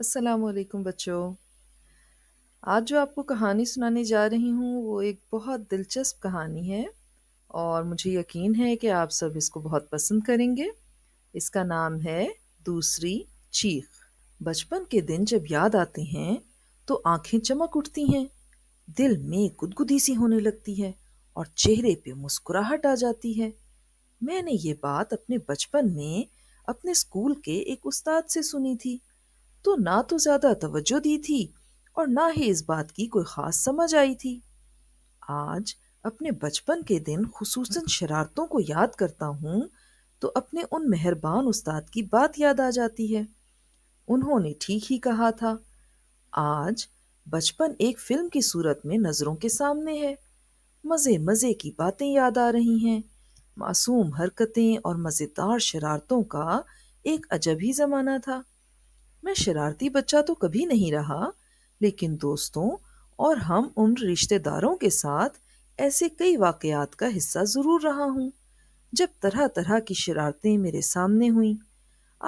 असलकुम बच्चों आज जो आपको कहानी सुनाने जा रही हूँ वो एक बहुत दिलचस्प कहानी है और मुझे यकीन है कि आप सब इसको बहुत पसंद करेंगे इसका नाम है दूसरी चीख बचपन के दिन जब याद आते हैं तो आंखें चमक उठती हैं दिल में गुदगुदी सी होने लगती है और चेहरे पे मुस्कुराहट आ जाती है मैंने ये बात अपने बचपन में अपने स्कूल के एक उस्ताद से सुनी थी तो ना तो ज़्यादा तवज्जो दी थी और ना ही इस बात की कोई ख़ास समझ आई थी आज अपने बचपन के दिन खूस शरारतों को याद करता हूँ तो अपने उन मेहरबान उस्ताद की बात याद आ जाती है उन्होंने ठीक ही कहा था आज बचपन एक फिल्म की सूरत में नज़रों के सामने है मज़े मज़े की बातें याद आ रही हैं मासूम हरकतें और मज़ेदार शरारतों का एक अजब ही ज़माना था मैं शरारती बच्चा तो कभी नहीं रहा लेकिन दोस्तों और हम उम्र रिश्तेदारों के साथ ऐसे कई वाकयात का हिस्सा ज़रूर रहा हूँ जब तरह तरह की शरारतें मेरे सामने हुई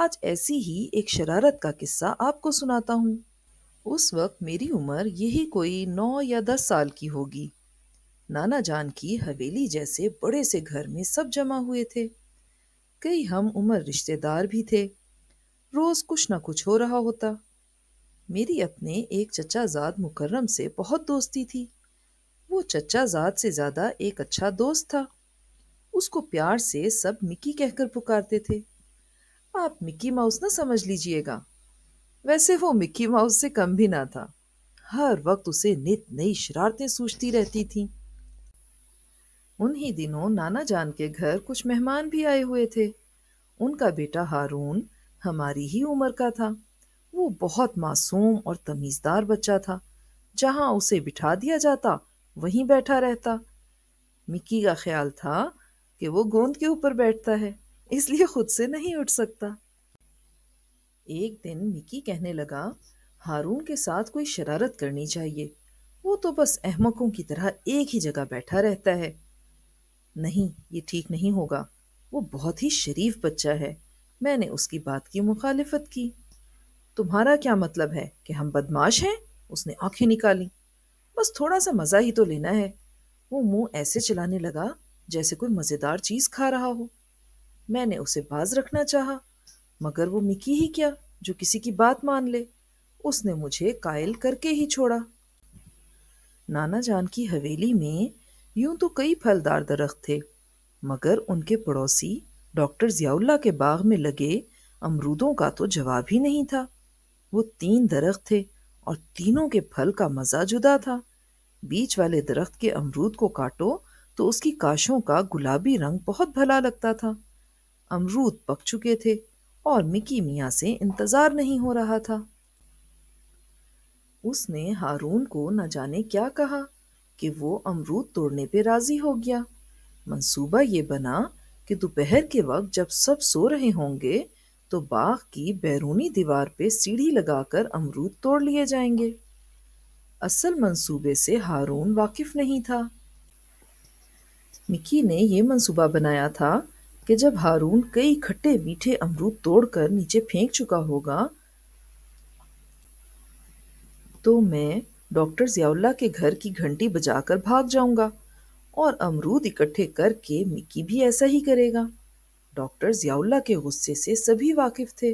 आज ऐसी ही एक शरारत का किस्सा आपको सुनाता हूँ उस वक्त मेरी उम्र यही कोई नौ या दस साल की होगी नाना जान की हवेली जैसे बड़े से घर में सब जमा हुए थे कई हम उम्र रिश्तेदार भी थे रोज कुछ ना कुछ हो रहा होता मेरी अपने एक चचाजाद मुकर्रम से बहुत दोस्ती थी वो चचाजाद से ज़्यादा एक अच्छा दोस्त था उसको प्यार से सब मिकी कहकर पुकारते थे आप मिकी माउस ना समझ लीजिएगा वैसे वो मिकी माउस से कम भी ना था हर वक्त उसे नित नई शरारतें सूझती रहती थीं उन्हीं दिनों नाना जान के घर कुछ मेहमान भी आए हुए थे उनका बेटा हारून हमारी ही उम्र का था वो बहुत मासूम और तमीज़दार बच्चा था जहाँ उसे बिठा दिया जाता वहीं बैठा रहता मिक्की का ख्याल था कि वो गोंद के ऊपर बैठता है इसलिए खुद से नहीं उठ सकता एक दिन मिकी कहने लगा हारून के साथ कोई शरारत करनी चाहिए वो तो बस अहमकों की तरह एक ही जगह बैठा रहता है नहीं ये ठीक नहीं होगा वो बहुत ही शरीफ बच्चा है मैंने उसकी बात की मुखालफत की तुम्हारा क्या मतलब है कि हम बदमाश हैं उसने आंखें निकाली बस थोड़ा सा मज़ा ही तो लेना है वो मुंह ऐसे चलाने लगा जैसे कोई मज़ेदार चीज़ खा रहा हो मैंने उसे बाज रखना चाहा मगर वो मिकी ही क्या जो किसी की बात मान ले उसने मुझे कायल करके ही छोड़ा नाना जान की हवेली में यूं तो कई फलदार दरख्त थे मगर उनके पड़ोसी डॉक्टर जियाउल्ला के बाग में लगे अमरूदों का तो जवाब ही नहीं था वो तीन दरख्त थे और तीनों के फल का मज़ा जुदा था बीच वाले दरख्त के अमरूद को काटो तो उसकी काशों का गुलाबी रंग बहुत भला लगता था अमरूद पक चुके थे और मिकी मियाँ से इंतज़ार नहीं हो रहा था उसने हारून को न जाने क्या कहा कि वो अमरूद तोड़ने पे राज़ी हो गया मंसूबा ये बना कि दोपहर के वक्त जब सब सो रहे होंगे तो बाग की बैरूनी दीवार पे सीढ़ी लगाकर अमरूद तोड़ लिए जाएंगे असल मंसूबे से हारून वाकिफ नहीं था मिकी ने यह मंसूबा बनाया था कि जब हारून कई खट्टे मीठे अमरूद तोड़कर नीचे फेंक चुका होगा तो मैं डॉक्टर जियाउल्ला के घर की घंटी बजाकर भाग जाऊंगा और अमरूद इकट्ठे करके मिकी भी ऐसा ही करेगा डॉक्टर जियाउल्ला के गुस्से से सभी वाकिफ थे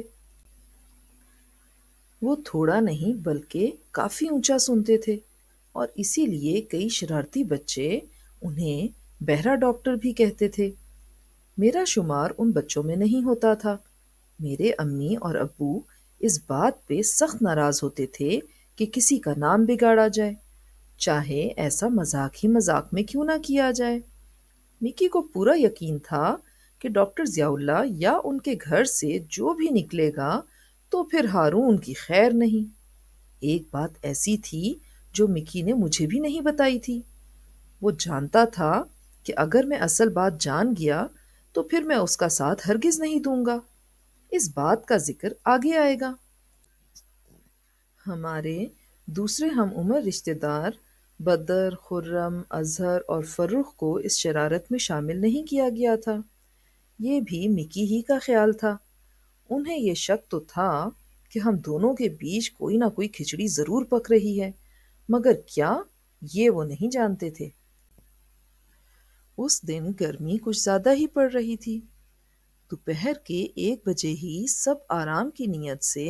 वो थोड़ा नहीं बल्कि काफ़ी ऊंचा सुनते थे और इसीलिए कई शरारती बच्चे उन्हें बहरा डॉक्टर भी कहते थे मेरा शुमार उन बच्चों में नहीं होता था मेरे अम्मी और अबू इस बात पे सख्त नाराज़ होते थे कि किसी का नाम बिगाड़ा जाए चाहे ऐसा मजाक ही मजाक में क्यों ना किया जाए मिकी को पूरा यकीन था कि डॉक्टर जियाउल्ला या उनके घर से जो भी निकलेगा तो फिर हारून की खैर नहीं एक बात ऐसी थी जो मिकी ने मुझे भी नहीं बताई थी वो जानता था कि अगर मैं असल बात जान गया तो फिर मैं उसका साथ हरगिज नहीं दूंगा इस बात का जिक्र आगे आएगा हमारे दूसरे हम उम्र रिश्तेदार बदर खुर्रम अजहर और फ़र्रुख को इस शरारत में शामिल नहीं किया गया था ये भी मिकी ही का ख्याल था उन्हें यह शक तो था कि हम दोनों के बीच कोई ना कोई खिचड़ी ज़रूर पक रही है मगर क्या ये वो नहीं जानते थे उस दिन गर्मी कुछ ज़्यादा ही पड़ रही थी दोपहर के एक बजे ही सब आराम की नीयत से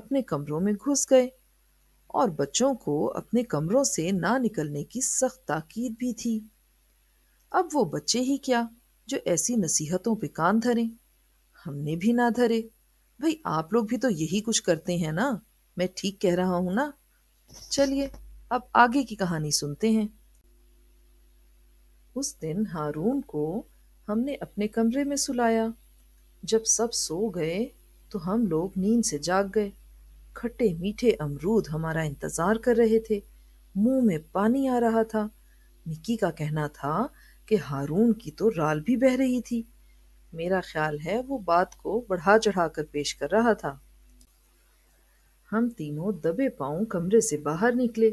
अपने कमरों में घुस गए और बच्चों को अपने कमरों से ना निकलने की सख्त ताकीद भी थी अब वो बच्चे ही क्या जो ऐसी नसीहतों पे कान धरे हमने भी ना धरे भाई आप लोग भी तो यही कुछ करते हैं ना मैं ठीक कह रहा हूं ना चलिए अब आगे की कहानी सुनते हैं उस दिन हारून को हमने अपने कमरे में सुलाया जब सब सो गए तो हम लोग नींद से जाग गए खट्टे मीठे अमरूद हमारा इंतजार कर रहे थे मुंह में पानी आ रहा था निकी का कहना था कि हारून की तो राल भी बह रही थी मेरा ख्याल है वो बात को बढ़ा चढ़ा कर पेश कर रहा था हम तीनों दबे पांव कमरे से बाहर निकले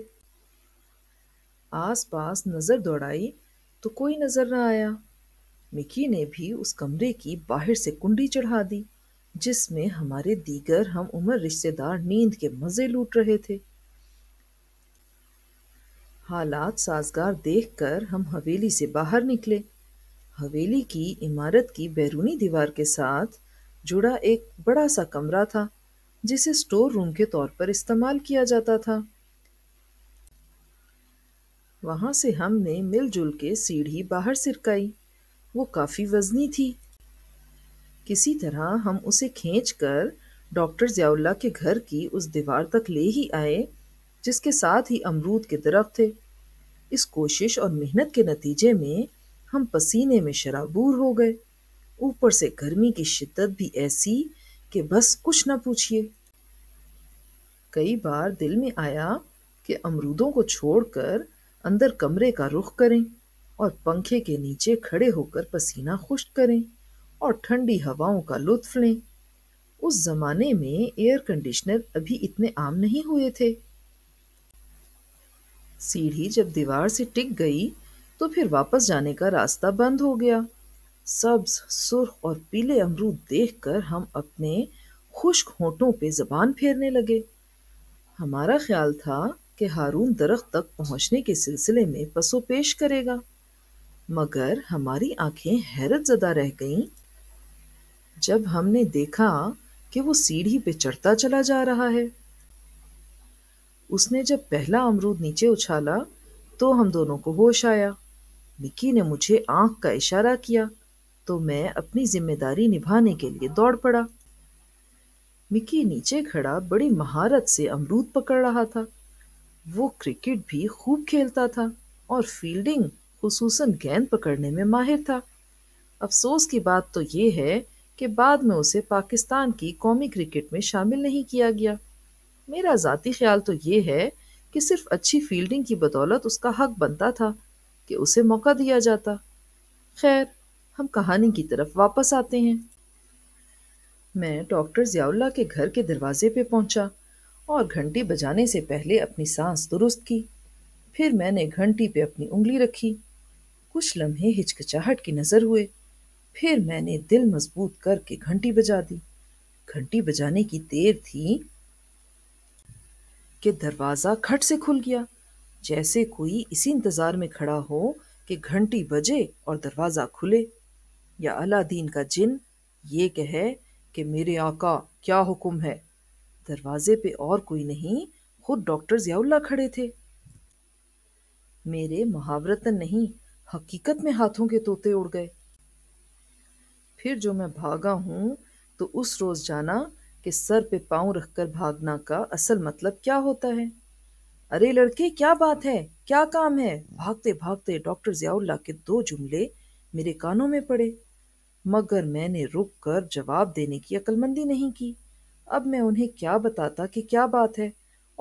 आसपास नज़र दौड़ाई तो कोई नज़र ना आया मिकी ने भी उस कमरे की बाहर से कुंडी चढ़ा दी जिसमें हमारे दीगर हम उम्र रिश्तेदार नींद के मज़े लूट रहे थे हालात साजगार देखकर हम हवेली से बाहर निकले हवेली की इमारत की बैरूनी दीवार के साथ जुड़ा एक बड़ा सा कमरा था जिसे स्टोर रूम के तौर पर इस्तेमाल किया जाता था वहां से हमने मिलजुल के सीढ़ी बाहर सिरकाई वो काफ़ी वजनी थी किसी तरह हम उसे खींच कर डॉक्टर जयाउल्ला के घर की उस दीवार तक ले ही आए जिसके साथ ही अमरूद के दरख्त थे इस कोशिश और मेहनत के नतीजे में हम पसीने में शराबूर हो गए ऊपर से गर्मी की शिद्दत भी ऐसी कि बस कुछ ना पूछिए कई बार दिल में आया कि अमरूदों को छोड़कर अंदर कमरे का रुख करें और पंखे के नीचे खड़े होकर पसीना खुश्क करें और ठंडी हवाओं का लुत्फ लें उस जमाने में एयर कंडीशनर अभी इतने आम नहीं हुए थे सीढ़ी जब दीवार से टिक गई तो फिर वापस जाने का रास्ता बंद हो गया सब्ज सुर्ख और पीले अमरूद देखकर हम अपने खुश्क होठों पे जबान फेरने लगे हमारा ख्याल था कि हारून दरख्त तक पहुंचने के सिलसिले में पसो पेश करेगा मगर हमारी आंखें हैरत ज़दा रह गईं जब हमने देखा कि वो सीढ़ी पे चढ़ता चला जा रहा है उसने जब पहला अमरूद नीचे उछाला तो हम दोनों को होश आया निकी ने मुझे आंख का इशारा किया तो मैं अपनी जिम्मेदारी निभाने के लिए दौड़ पड़ा मिकी नीचे खड़ा बड़ी महारत से अमरूद पकड़ रहा था वो क्रिकेट भी खूब खेलता था और फील्डिंग खसूस गेंद पकड़ने में माहिर था अफसोस की बात तो ये है कि बाद में उसे पाकिस्तान की कौमी क्रिकेट में शामिल नहीं किया गया मेरा ज़ाती ख्याल तो ये है कि सिर्फ अच्छी फील्डिंग की बदौलत उसका हक बनता था कि उसे मौका दिया जाता खैर हम कहानी की तरफ वापस आते हैं मैं डॉक्टर जियाउल्ला के घर के दरवाजे पे पहुंचा और घंटी बजाने से पहले अपनी सांस दुरुस्त की फिर मैंने घंटी पे अपनी उंगली रखी कुछ लम्हे हिचकचाहट की नज़र हुए फिर मैंने दिल मजबूत करके घंटी बजा दी घंटी बजाने की देर थी कि दरवाज़ा खट से खुल गया जैसे कोई इसी इंतज़ार में खड़ा हो कि घंटी बजे और दरवाज़ा खुले या अलादीन का जिन ये कहे कि मेरे आका क्या हुक्म है दरवाजे पे और कोई नहीं खुद डॉक्टर जियाउल्ला खड़े थे मेरे महावरतन नहीं हकीकत में हाथों के तोते उड़ गए फिर जो मैं भागा हूँ तो उस रोज़ जाना कि सर पे पाँव रखकर भागना का असल मतलब क्या होता है अरे लड़के क्या बात है क्या काम है भागते भागते डॉक्टर जियाउल्ला के दो जुमले मेरे कानों में पड़े मगर मैंने रुक कर जवाब देने की अक्लमंदी नहीं की अब मैं उन्हें क्या बताता कि क्या बात है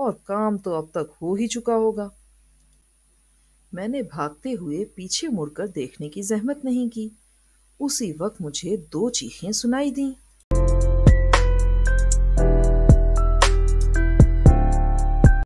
और काम तो अब तक हो ही चुका होगा मैंने भागते हुए पीछे मुड़कर देखने की जहमत नहीं की उसी वक्त मुझे दो चीखें सुनाई दीं